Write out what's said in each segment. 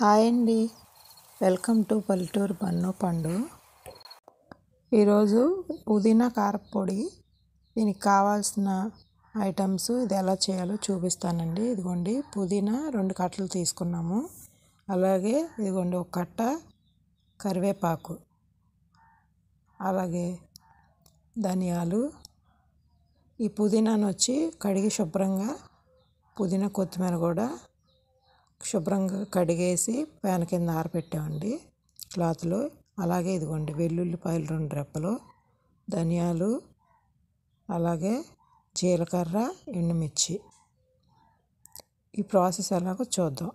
hi అండి welcome to పల్లెటూరు పన్ను పండు ఈరోజు పుదీనా కారపొడి దీనికి కావాల్సిన ఐటమ్స్ ఇది ఎలా చేయాలో చూపిస్తానండి ఇదిగోండి పుదీనా రెండు కట్టలు తీసుకున్నాము అలాగే ఇదిగోండి ఒక కట్ట కరివేపాకు అలాగే ధనియాలు ఈ పుదీనాను వచ్చి కడిగి శుభ్రంగా పుదీనా కొత్తిమీర కూడా శుభ్రంగా కడిగేసి ఫ్యాన్ కింద ఆరబెట్టామండి క్లాత్లో అలాగే ఇదిగోండి వెల్లుల్లిపాయలు రెండు రెప్పలు ధనియాలు అలాగే జీలకర్ర ఎండుమిర్చి ఈ ప్రాసెస్ ఎలాగో చూద్దాం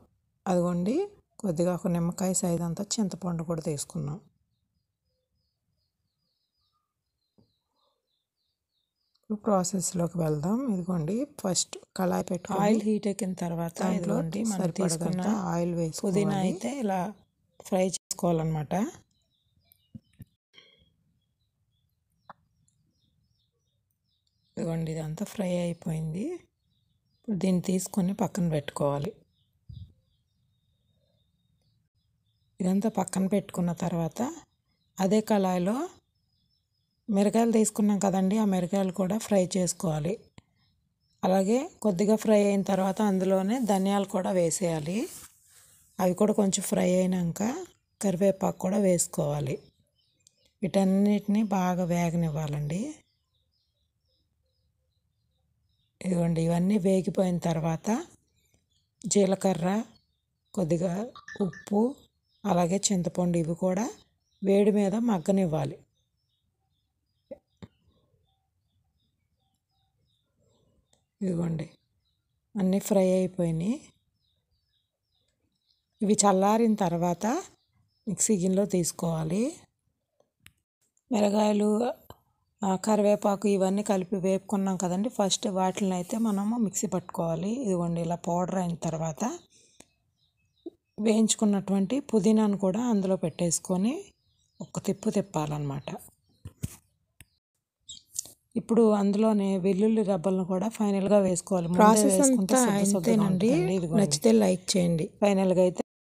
అదిగోండి కొద్దిగా ఒక నిమ్మకాయ సైజ్ అంతా చింతపండు కూడా తీసుకున్నాం ఇప్పుడు ప్రాసెస్లోకి వెళ్దాం ఇదిగోండి ఫస్ట్ కళాయి పెట్టి ఆయిల్ హీట్ ఎక్కిన తర్వాత ఇదిగోండి మనం తీసుకున్న ఆయిల్ వేసి పుదీనా అయితే ఇలా ఫ్రై చేసుకోవాలన్నమాట ఇదిగోండి ఇదంతా ఫ్రై అయిపోయింది దీన్ని తీసుకొని పక్కన పెట్టుకోవాలి ఇదంతా పక్కన పెట్టుకున్న తర్వాత అదే కళాయిలో మిరకాయలు తీసుకున్నాం కదండి ఆ మిరకాయలు కూడా ఫ్రై చేసుకోవాలి అలాగే కొద్దిగా ఫ్రై అయిన తర్వాత అందులోనే ధనియాలు కూడా వేసేయాలి అవి కూడా కొంచెం ఫ్రై అయినాక కరివేపాకు కూడా వేసుకోవాలి వీటన్నిటిని బాగా వేగనివ్వాలండి ఇదిగోండి ఇవన్నీ వేగిపోయిన తర్వాత జీలకర్ర కొద్దిగా ఉప్పు అలాగే చింతపండు ఇవి కూడా వేడి మీద మగ్గనివ్వాలి ఇదిగోండి అన్నీ ఫ్రై అయిపోయినాయి ఇవి చల్లారిన తర్వాత మిక్సీ గిన్నెలో తీసుకోవాలి మిరగాయలు కరివేపాకు ఇవన్నీ కలిపి వేపుకున్నాం కదండి ఫస్ట్ వాటిని అయితే మనము మిక్సీ పట్టుకోవాలి ఇదిగోండి ఇలా పౌడర్ అయిన తర్వాత వేయించుకున్నటువంటి పుదీనాను కూడా అందులో పెట్టేసుకొని ఒక తిప్పు తిప్పాలన్నమాట ఇప్పుడు అందులోనే వెల్లుల్లి రబ్బలను కూడా ఫైనల్గా వేసుకోవాలి ప్రాసెస్ అంతా అయితేనండి నచ్చితే లైక్ చేయండి ఫైనల్గా అయితే